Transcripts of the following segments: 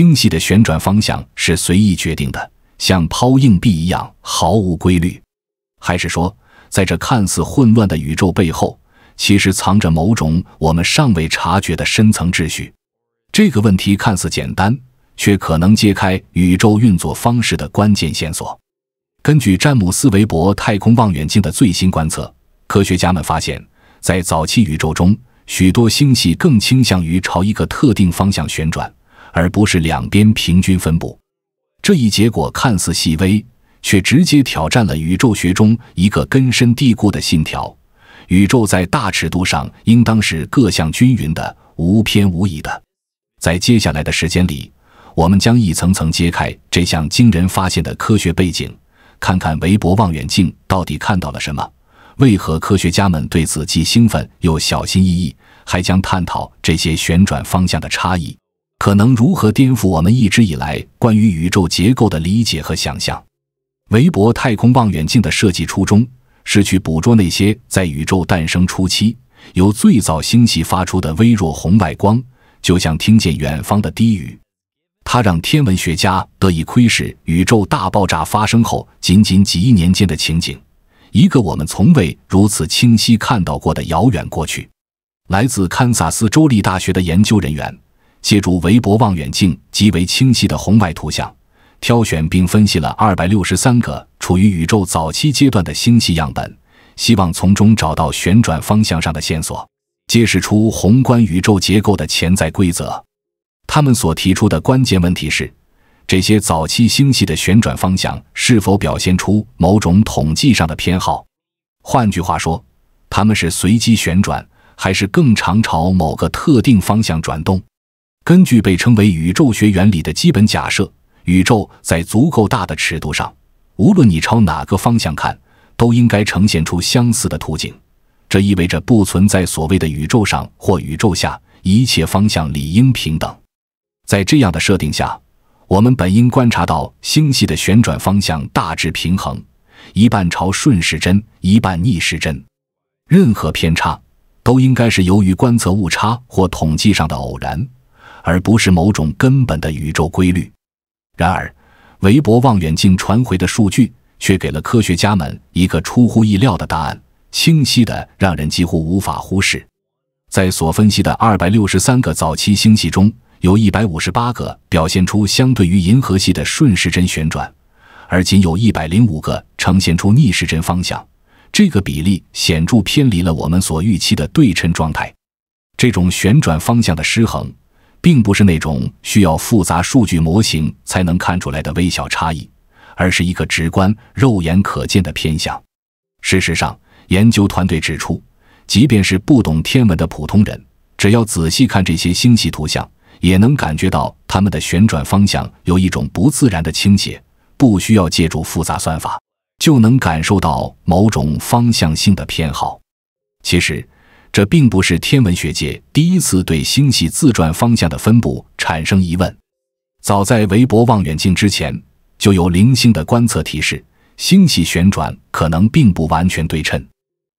星系的旋转方向是随意决定的，像抛硬币一样毫无规律，还是说，在这看似混乱的宇宙背后，其实藏着某种我们尚未察觉的深层秩序？这个问题看似简单，却可能揭开宇宙运作方式的关键线索。根据詹姆斯韦伯太空望远镜的最新观测，科学家们发现，在早期宇宙中，许多星系更倾向于朝一个特定方向旋转。而不是两边平均分布，这一结果看似细微，却直接挑战了宇宙学中一个根深蒂固的信条：宇宙在大尺度上应当是各项均匀的、无偏无倚的。在接下来的时间里，我们将一层层揭开这项惊人发现的科学背景，看看韦伯望远镜到底看到了什么，为何科学家们对此既兴奋又小心翼翼，还将探讨这些旋转方向的差异。可能如何颠覆我们一直以来关于宇宙结构的理解和想象？韦伯太空望远镜的设计初衷是去捕捉那些在宇宙诞生初期由最早星系发出的微弱红外光，就像听见远方的低语。它让天文学家得以窥视宇宙大爆炸发生后仅仅几亿年间的情景，一个我们从未如此清晰看到过的遥远过去。来自堪萨斯州立大学的研究人员。借助韦伯望远镜极为清晰的红外图像，挑选并分析了二百六十三个处于宇宙早期阶段的星系样本，希望从中找到旋转方向上的线索，揭示出宏观宇宙结构的潜在规则。他们所提出的关键问题是：这些早期星系的旋转方向是否表现出某种统计上的偏好？换句话说，他们是随机旋转，还是更常朝某个特定方向转动？根据被称为宇宙学原理的基本假设，宇宙在足够大的尺度上，无论你朝哪个方向看，都应该呈现出相似的图景。这意味着不存在所谓的宇宙上或宇宙下，一切方向理应平等。在这样的设定下，我们本应观察到星系的旋转方向大致平衡，一半朝顺时针，一半逆时针。任何偏差都应该是由于观测误差或统计上的偶然。而不是某种根本的宇宙规律。然而，韦伯望远镜传回的数据却给了科学家们一个出乎意料的答案，清晰的让人几乎无法忽视。在所分析的二百六十三个早期星系中，有一百五十八个表现出相对于银河系的顺时针旋转，而仅有一百零五个呈现出逆时针方向。这个比例显著偏离了我们所预期的对称状态。这种旋转方向的失衡。并不是那种需要复杂数据模型才能看出来的微小差异，而是一个直观、肉眼可见的偏向。事实上，研究团队指出，即便是不懂天文的普通人，只要仔细看这些星系图像，也能感觉到它们的旋转方向有一种不自然的倾斜，不需要借助复杂算法，就能感受到某种方向性的偏好。其实。这并不是天文学界第一次对星系自转方向的分布产生疑问。早在韦伯望远镜之前，就有零星的观测提示星系旋转可能并不完全对称。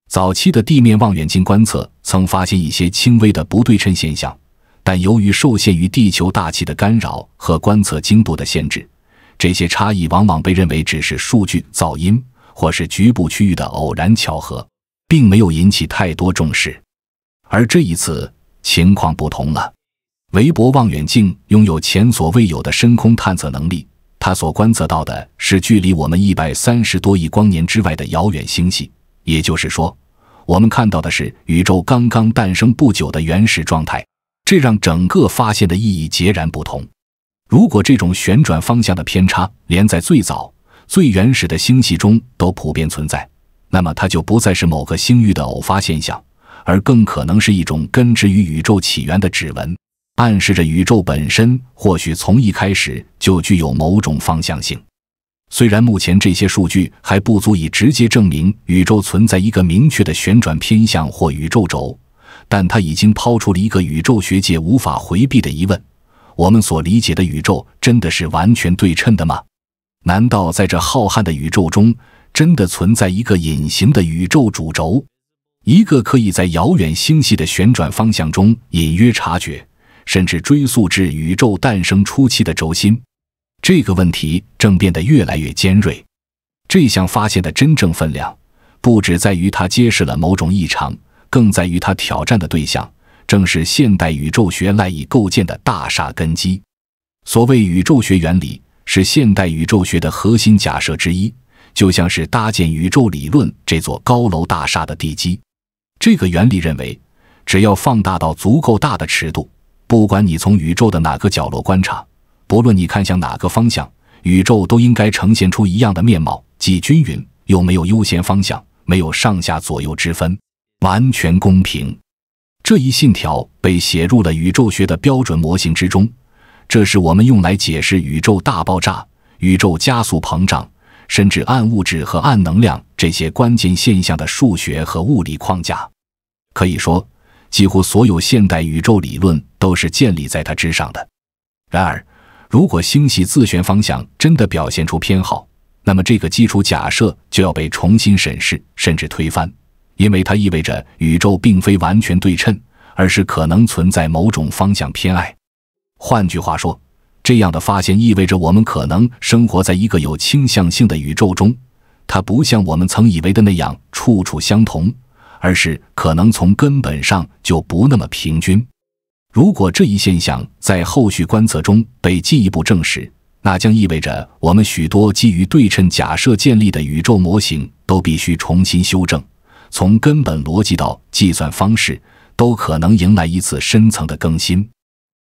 早期的地面望远镜观测曾发现一些轻微的不对称现象，但由于受限于地球大气的干扰和观测精度的限制，这些差异往往被认为只是数据噪音，或是局部区域的偶然巧合。并没有引起太多重视，而这一次情况不同了。韦伯望远镜拥有前所未有的深空探测能力，它所观测到的是距离我们一百三十多亿光年之外的遥远星系，也就是说，我们看到的是宇宙刚刚诞生不久的原始状态。这让整个发现的意义截然不同。如果这种旋转方向的偏差连在最早、最原始的星系中都普遍存在，那么，它就不再是某个星域的偶发现象，而更可能是一种根植于宇宙起源的指纹，暗示着宇宙本身或许从一开始就具有某种方向性。虽然目前这些数据还不足以直接证明宇宙存在一个明确的旋转偏向或宇宙轴，但它已经抛出了一个宇宙学界无法回避的疑问：我们所理解的宇宙真的是完全对称的吗？难道在这浩瀚的宇宙中？真的存在一个隐形的宇宙主轴，一个可以在遥远星系的旋转方向中隐约察觉，甚至追溯至宇宙诞生初期的轴心。这个问题正变得越来越尖锐。这项发现的真正分量，不只在于它揭示了某种异常，更在于它挑战的对象正是现代宇宙学赖以构建的大厦根基。所谓宇宙学原理，是现代宇宙学的核心假设之一。就像是搭建宇宙理论这座高楼大厦的地基。这个原理认为，只要放大到足够大的尺度，不管你从宇宙的哪个角落观察，不论你看向哪个方向，宇宙都应该呈现出一样的面貌，既均匀又没有优先方向，没有上下左右之分，完全公平。这一信条被写入了宇宙学的标准模型之中，这是我们用来解释宇宙大爆炸、宇宙加速膨胀。甚至暗物质和暗能量这些关键现象的数学和物理框架，可以说，几乎所有现代宇宙理论都是建立在它之上的。然而，如果星系自旋方向真的表现出偏好，那么这个基础假设就要被重新审视，甚至推翻，因为它意味着宇宙并非完全对称，而是可能存在某种方向偏爱。换句话说。这样的发现意味着，我们可能生活在一个有倾向性的宇宙中，它不像我们曾以为的那样处处相同，而是可能从根本上就不那么平均。如果这一现象在后续观测中被进一步证实，那将意味着我们许多基于对称假设建立的宇宙模型都必须重新修正，从根本逻辑到计算方式，都可能迎来一次深层的更新。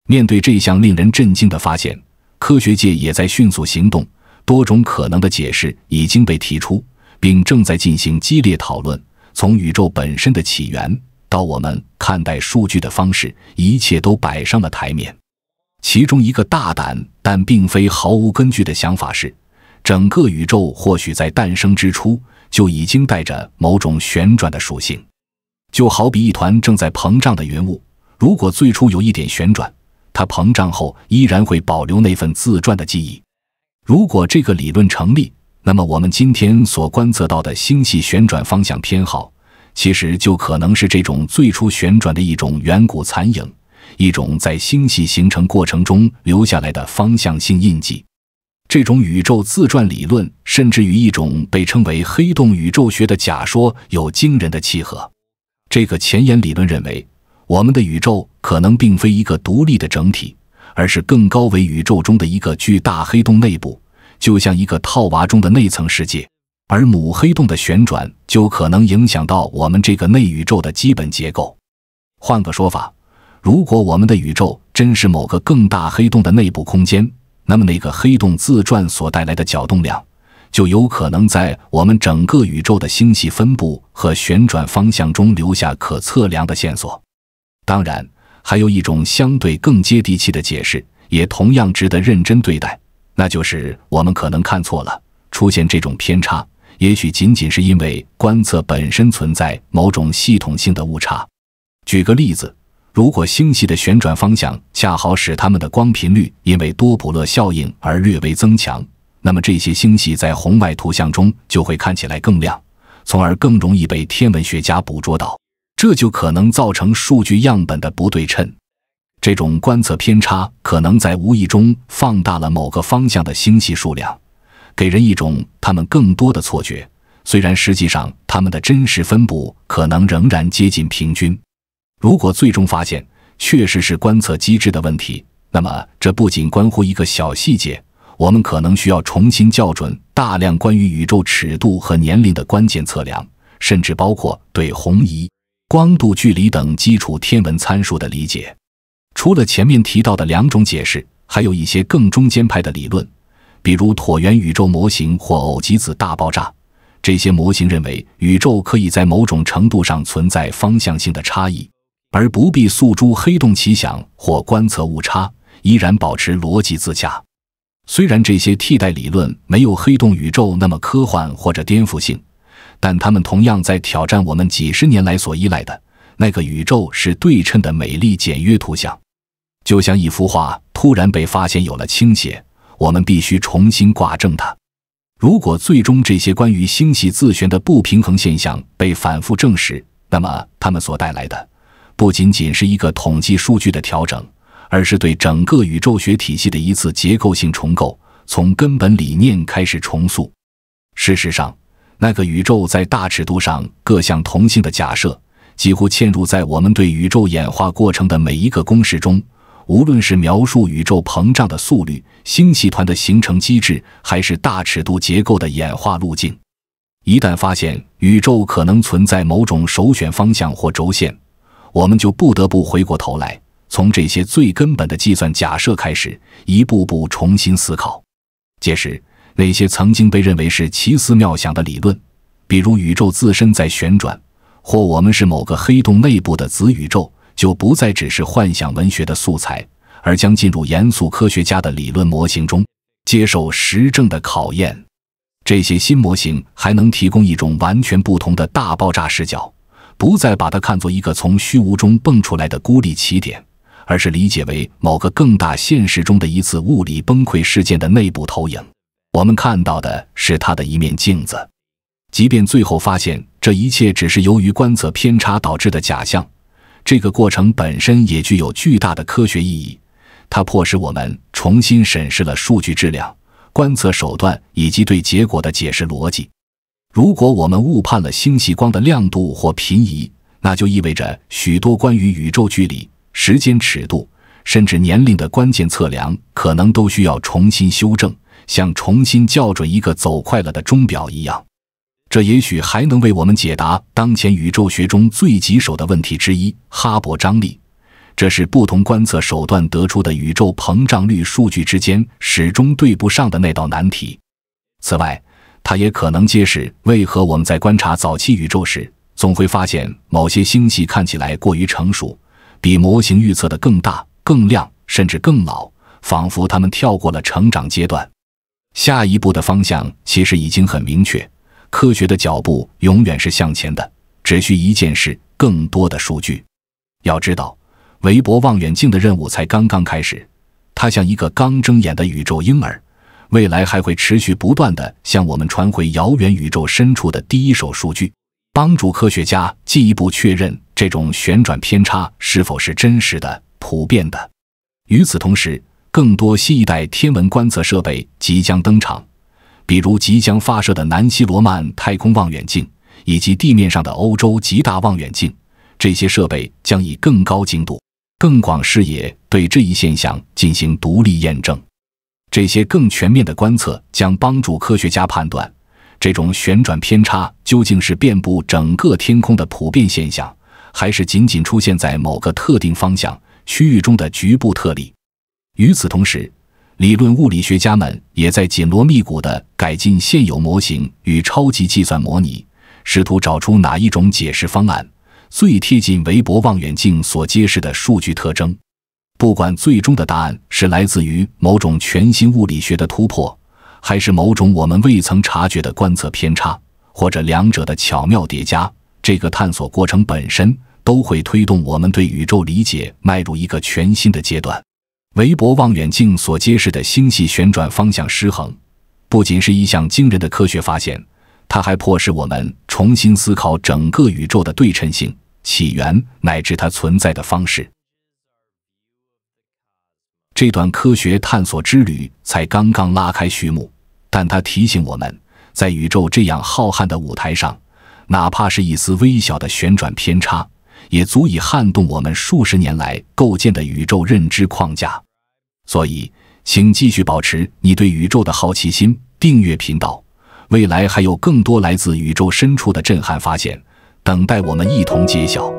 面对这项令人震惊的发现，科学界也在迅速行动。多种可能的解释已经被提出，并正在进行激烈讨论。从宇宙本身的起源到我们看待数据的方式，一切都摆上了台面。其中一个大胆但并非毫无根据的想法是，整个宇宙或许在诞生之初就已经带着某种旋转的属性，就好比一团正在膨胀的云雾，如果最初有一点旋转。它膨胀后依然会保留那份自传的记忆。如果这个理论成立，那么我们今天所观测到的星系旋转方向偏好，其实就可能是这种最初旋转的一种远古残影，一种在星系形成过程中留下来的方向性印记。这种宇宙自转理论甚至与一种被称为黑洞宇宙学的假说有惊人的契合。这个前沿理论认为。我们的宇宙可能并非一个独立的整体，而是更高维宇宙中的一个巨大黑洞内部，就像一个套娃中的内层世界。而母黑洞的旋转就可能影响到我们这个内宇宙的基本结构。换个说法，如果我们的宇宙真是某个更大黑洞的内部空间，那么那个黑洞自转所带来的角动量，就有可能在我们整个宇宙的星系分布和旋转方向中留下可测量的线索。当然，还有一种相对更接地气的解释，也同样值得认真对待。那就是我们可能看错了，出现这种偏差，也许仅仅是因为观测本身存在某种系统性的误差。举个例子，如果星系的旋转方向恰好使它们的光频率因为多普勒效应而略微增强，那么这些星系在红外图像中就会看起来更亮，从而更容易被天文学家捕捉到。这就可能造成数据样本的不对称，这种观测偏差可能在无意中放大了某个方向的星系数量，给人一种它们更多的错觉。虽然实际上它们的真实分布可能仍然接近平均。如果最终发现确实是观测机制的问题，那么这不仅关乎一个小细节，我们可能需要重新校准大量关于宇宙尺度和年龄的关键测量，甚至包括对红移。光度距离等基础天文参数的理解，除了前面提到的两种解释，还有一些更中间派的理论，比如椭圆宇宙模型或偶极子大爆炸。这些模型认为宇宙可以在某种程度上存在方向性的差异，而不必诉诸黑洞奇想或观测误差，依然保持逻辑自洽。虽然这些替代理论没有黑洞宇宙那么科幻或者颠覆性。但他们同样在挑战我们几十年来所依赖的那个宇宙是对称的美丽简约图像，就像一幅画突然被发现有了倾斜，我们必须重新挂正它。如果最终这些关于星系自旋的不平衡现象被反复证实，那么它们所带来的不仅仅是一个统计数据的调整，而是对整个宇宙学体系的一次结构性重构，从根本理念开始重塑。事实上。那个宇宙在大尺度上各项同性的假设，几乎嵌入在我们对宇宙演化过程的每一个公式中。无论是描述宇宙膨胀的速率、星系团的形成机制，还是大尺度结构的演化路径，一旦发现宇宙可能存在某种首选方向或轴线，我们就不得不回过头来，从这些最根本的计算假设开始，一步步重新思考。届时。那些曾经被认为是奇思妙想的理论，比如宇宙自身在旋转，或我们是某个黑洞内部的子宇宙，就不再只是幻想文学的素材，而将进入严肃科学家的理论模型中，接受实证的考验。这些新模型还能提供一种完全不同的大爆炸视角，不再把它看作一个从虚无中蹦出来的孤立起点，而是理解为某个更大现实中的一次物理崩溃事件的内部投影。我们看到的是它的一面镜子，即便最后发现这一切只是由于观测偏差导致的假象，这个过程本身也具有巨大的科学意义。它迫使我们重新审视了数据质量、观测手段以及对结果的解释逻辑。如果我们误判了星系光的亮度或频移，那就意味着许多关于宇宙距离、时间尺度甚至年龄的关键测量可能都需要重新修正。像重新校准一个走快了的钟表一样，这也许还能为我们解答当前宇宙学中最棘手的问题之一——哈勃张力。这是不同观测手段得出的宇宙膨胀率数据之间始终对不上的那道难题。此外，它也可能揭示为何我们在观察早期宇宙时，总会发现某些星系看起来过于成熟，比模型预测的更大、更亮，甚至更老，仿佛它们跳过了成长阶段。下一步的方向其实已经很明确，科学的脚步永远是向前的，只需一件事：更多的数据。要知道，韦伯望远镜的任务才刚刚开始，它像一个刚睁眼的宇宙婴儿，未来还会持续不断地向我们传回遥远宇宙深处的第一手数据，帮助科学家进一步确认这种旋转偏差是否是真实的、普遍的。与此同时，更多新一代天文观测设备即将登场，比如即将发射的南希·罗曼太空望远镜，以及地面上的欧洲极大望远镜。这些设备将以更高精度、更广视野对这一现象进行独立验证。这些更全面的观测将帮助科学家判断，这种旋转偏差究竟是遍布整个天空的普遍现象，还是仅仅出现在某个特定方向区域中的局部特例。与此同时，理论物理学家们也在紧锣密鼓地改进现有模型与超级计算模拟，试图找出哪一种解释方案最贴近韦伯望远镜所揭示的数据特征。不管最终的答案是来自于某种全新物理学的突破，还是某种我们未曾察觉的观测偏差，或者两者的巧妙叠加，这个探索过程本身都会推动我们对宇宙理解迈入一个全新的阶段。韦伯望远镜所揭示的星系旋转方向失衡，不仅是一项惊人的科学发现，它还迫使我们重新思考整个宇宙的对称性、起源乃至它存在的方式。这段科学探索之旅才刚刚拉开序幕，但它提醒我们，在宇宙这样浩瀚的舞台上，哪怕是一丝微小的旋转偏差，也足以撼动我们数十年来构建的宇宙认知框架。所以，请继续保持你对宇宙的好奇心，订阅频道。未来还有更多来自宇宙深处的震撼发现，等待我们一同揭晓。